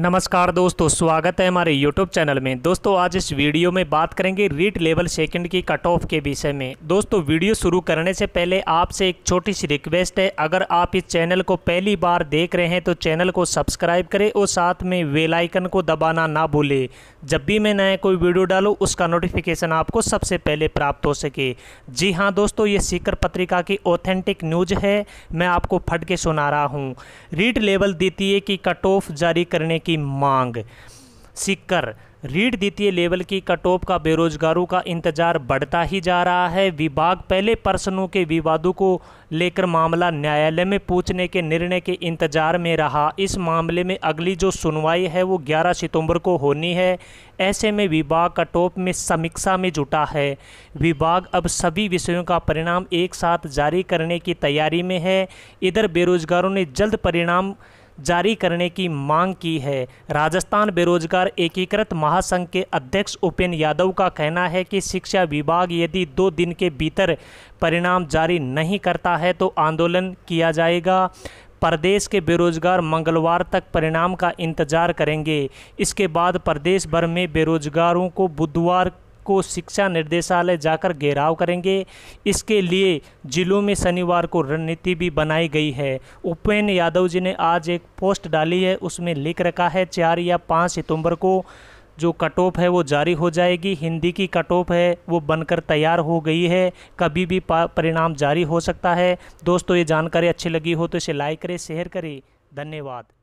नमस्कार दोस्तों स्वागत है हमारे YouTube चैनल में दोस्तों आज इस वीडियो में बात करेंगे रीट लेवल सेकंड की कट ऑफ के विषय में दोस्तों वीडियो शुरू करने से पहले आपसे एक छोटी सी रिक्वेस्ट है अगर आप इस चैनल को पहली बार देख रहे हैं तो चैनल को सब्सक्राइब करें और साथ में वेल आइकन को दबाना ना भूलें जब भी मैं नया कोई वीडियो डालूँ उसका नोटिफिकेशन आपको सबसे पहले प्राप्त हो सके जी हाँ दोस्तों ये सीकर पत्रिका की ऑथेंटिक न्यूज है मैं आपको फट के सुना रहा हूँ रीट लेवल द्वितीय की कट ऑफ जारी करने की मांग सीकर रीढ़ द्वितीय लेवल की कटोप का बेरोजगारों का इंतजार बढ़ता ही जा रहा है विभाग पहले पर्सनों के विवादों को लेकर मामला न्यायालय में पूछने के निर्णय के इंतजार में रहा इस मामले में अगली जो सुनवाई है वो 11 सितंबर को होनी है ऐसे में विभाग कटोप में समीक्षा में जुटा है विभाग अब सभी विषयों का परिणाम एक साथ जारी करने की तैयारी में है इधर बेरोजगारों ने जल्द परिणाम जारी करने की मांग की है राजस्थान बेरोजगार एकीकृत महासंघ के अध्यक्ष उपेन यादव का कहना है कि शिक्षा विभाग यदि दो दिन के भीतर परिणाम जारी नहीं करता है तो आंदोलन किया जाएगा प्रदेश के बेरोजगार मंगलवार तक परिणाम का इंतजार करेंगे इसके बाद प्रदेश भर में बेरोजगारों को बुधवार को शिक्षा निर्देशालय जाकर घेराव करेंगे इसके लिए जिलों में शनिवार को रणनीति भी बनाई गई है उपेन्द्र यादव जी ने आज एक पोस्ट डाली है उसमें लिख रखा है चार या पाँच सितंबर को जो कट ऑफ है वो जारी हो जाएगी हिंदी की कट ऑफ है वो बनकर तैयार हो गई है कभी भी परिणाम जारी हो सकता है दोस्तों ये जानकारी अच्छी लगी हो तो इसे लाइक करें शेयर करें धन्यवाद